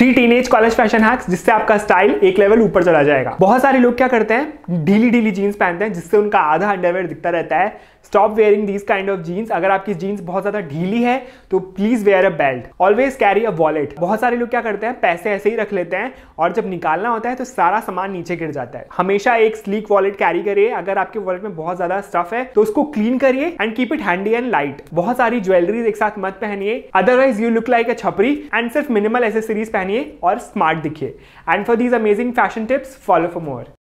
three teenage college fashion hacks जिससे आपका style एक लेवल ऊपर चला जाएगा बहुत सारे लोग क्या करते हैं ढीली ढीली जीन्स पहनते हैं जिससे उनका आधा अंडरवेयर दिखता रहता है stop wearing these kind of jeans अगर आपकी जीन्स बहुत ज्यादा ढीली है तो please wear a belt always carry a wallet बहुत सारे लोग क्या करते हैं पैसे ऐसे ही रख लेते हैं और जब निकालना होता है तो सारा सामान नीचे गिर जाता है हमेशा एक स्लीक वॉलेट कैरी करिए अगर आपके वॉलेट में बहुत ज्यादा स्टफ है तो उसको क्लीन करिए and keep it handy and light बहुत सारी ज्वेलरीज एक साथ मत पहनिए otherwise you look like a छपरी एंड सिर्फ मिनिमल एसेसरीज पहनिए बनिए और स्मार्ट दिखिए and for these amazing fashion tips follow for more